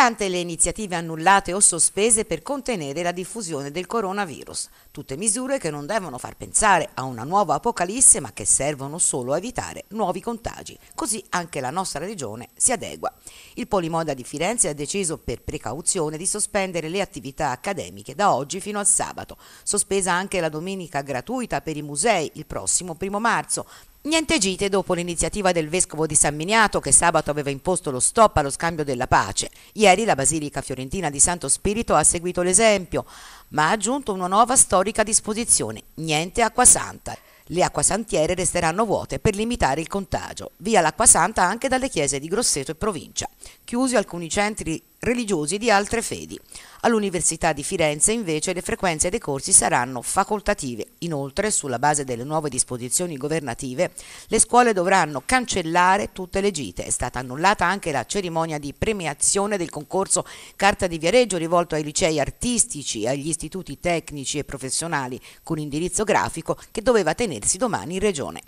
Tante le iniziative annullate o sospese per contenere la diffusione del coronavirus. Tutte misure che non devono far pensare a una nuova apocalisse, ma che servono solo a evitare nuovi contagi. Così anche la nostra regione si adegua. Il Polimoda di Firenze ha deciso per precauzione di sospendere le attività accademiche da oggi fino al sabato. Sospesa anche la domenica gratuita per i musei il prossimo primo marzo, Niente gite dopo l'iniziativa del vescovo di San Miniato che sabato aveva imposto lo stop allo scambio della pace. Ieri la Basilica Fiorentina di Santo Spirito ha seguito l'esempio, ma ha aggiunto una nuova storica disposizione: niente acqua santa. Le acquasantiere resteranno vuote per limitare il contagio. Via l'acqua santa anche dalle chiese di Grosseto e provincia. Chiusi alcuni centri religiosi di altre fedi. All'Università di Firenze invece le frequenze dei corsi saranno facoltative. Inoltre, sulla base delle nuove disposizioni governative, le scuole dovranno cancellare tutte le gite. È stata annullata anche la cerimonia di premiazione del concorso Carta di Viareggio rivolto ai licei artistici e agli istituti tecnici e professionali con indirizzo grafico che doveva tenersi domani in regione.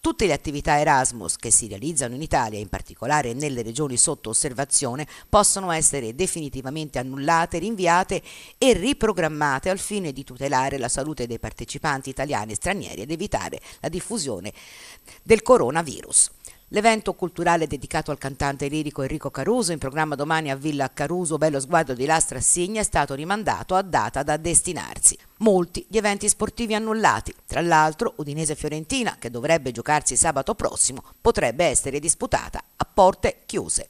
Tutte le attività Erasmus che si realizzano in Italia, in particolare nelle regioni sotto osservazione, possono essere definitivamente annullate, rinviate e riprogrammate al fine di tutelare la salute dei partecipanti italiani e stranieri ed evitare la diffusione del coronavirus. L'evento culturale dedicato al cantante lirico Enrico Caruso, in programma domani a Villa Caruso, bello sguardo di Lastra Signa, è stato rimandato a data da destinarsi. Molti gli eventi sportivi annullati, tra l'altro Udinese Fiorentina, che dovrebbe giocarsi sabato prossimo, potrebbe essere disputata a porte chiuse.